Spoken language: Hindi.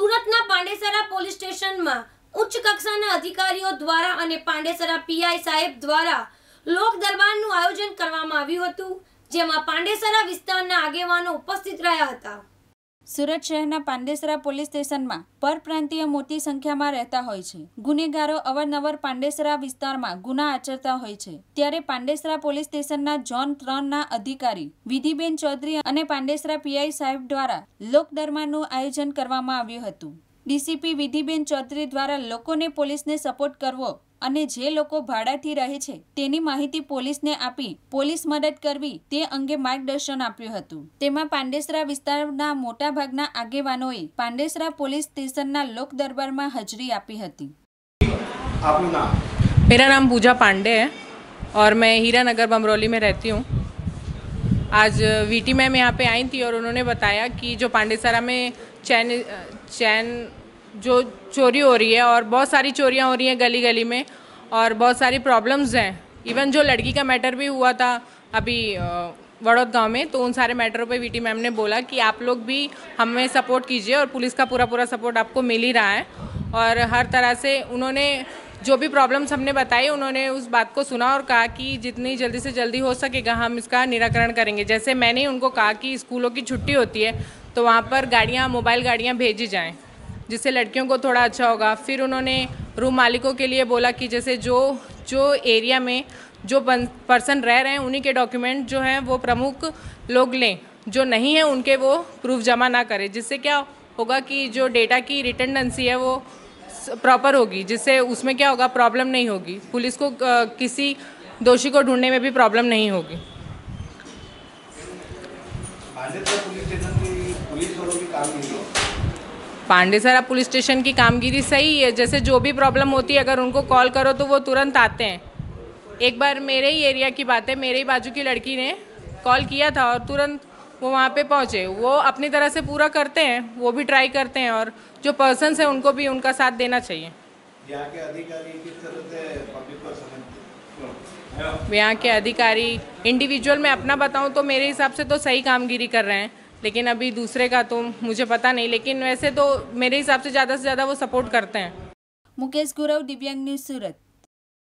સુરતના પાંડેસરા પોલીસ સ્ટેશનમાં ઉચ્ચ કક્ષાના અધિકારીઓ દ્વારા અને પાંડેસરા પીઆઈ સાહેબ દ્વારા લોક દરબારનું આયોજન કરવામાં આવ્યું હતું જેમાં પાંડેસરા વિસ્તારના આગેવાનો ઉપસ્થિત રહ્યા હતા સુરત શહેરના પાંડેસરા પોલીસ સ્ટેશનમાં પરપ્રાંતીય મોટી સંખ્યામાં રહેતા હોય છે ગુનેગારો અવારનવાર પાંડેસરા વિસ્તારમાં ગુના આચરતા હોય છે ત્યારે પાંડેસરા પોલીસ સ્ટેશનના ઝોન ત્રણના અધિકારી વિધિબેન ચૌધરી અને પાંડેસરા પીઆઈ સાહેબ દ્વારા લોક આયોજન કરવામાં આવ્યું હતું ડીસીપી વિધિબેન ચૌધરી દ્વારા લોકોને પોલીસને સપોર્ટ કરવો અને જે લોકો ભાડાથી રહે છે તેની માહિતી પોલીસને આપી પોલીસ મદદ કરવી તે અંગે માર્ગદર્શન આપ્યું હતું તેમાં પાંડેસરા વિસ્તારના મોટાભાગના આગેવાનોએ પાંડેસરા પોલીસ સ્ટેશનના લોક દરબારમાં હાજરી આપી હતી मेरा नाम पूजा पांडे है और मैं हीरा नगर बमरोली में रहती हूँ आज वीटी मैम यहाँ पे आई थी और उन्होंने बताया कि जो पांडेसरा में चैन चैन जो चोरी हो रही है और बहुत सारी चोरियाँ हो रही हैं गली गली में और बहुत सारी प्रॉब्लम्स हैं इवन जो लड़की का मैटर भी हुआ था अभी वड़ौद गांव में तो उन सारे मैटरों पे वीटी मैम ने बोला कि आप लोग भी हमें सपोर्ट कीजिए और पुलिस का पूरा पूरा सपोर्ट आपको मिल ही रहा है और हर तरह से उन्होंने जो भी प्रॉब्लम्स हमने बताई उन्होंने उस बात को सुना और कहा कि जितनी जल्दी से जल्दी हो सकेगा हम इसका निराकरण करेंगे जैसे मैंने उनको कहा कि स्कूलों की छुट्टी होती है तो वहाँ पर गाड़ियाँ मोबाइल गाड़ियाँ भेजी जाएँ जिससे लड़कियों को थोड़ा अच्छा होगा फिर उन्होंने रूम मालिकों के लिए बोला कि जैसे जो जो एरिया में जो पर्सन रह रहे हैं उन्हीं के डॉक्यूमेंट जो हैं वो प्रमुख लोग लें जो नहीं है उनके वो प्रूफ जमा ना करें जिससे क्या होगा कि जो डेटा की रिटेंडेंसी है वो प्रॉपर होगी जिससे उसमें क्या होगा प्रॉब्लम नहीं होगी पुलिस को किसी दोषी को ढूंढने में भी प्रॉब्लम नहीं होगी पांडेसरा पुलिस स्टेशन की कामगिरी सही है जैसे जो भी प्रॉब्लम होती है अगर उनको कॉल करो तो वो तुरंत आते हैं एक बार मेरे ही एरिया की बात है मेरे ही बाजू की लड़की ने कॉल किया था और तुरंत वो वहाँ पे पहुँचे वो अपनी तरह से पूरा करते हैं वो भी ट्राई करते हैं और जो पर्सन है उनको भी उनका साथ देना चाहिए यहाँ के अधिकारी इंडिविजुअल में अपना बताऊँ तो मेरे हिसाब से तो सही कामगिरी कर रहे हैं लेकिन अभी दूसरे का तो मुझे पता नहीं लेकिन वैसे तो मेरे हिसाब से ज़्यादा से ज़्यादा वो सपोर्ट करते हैं मुकेश गुरव दिव्यांग न्यूज सूरत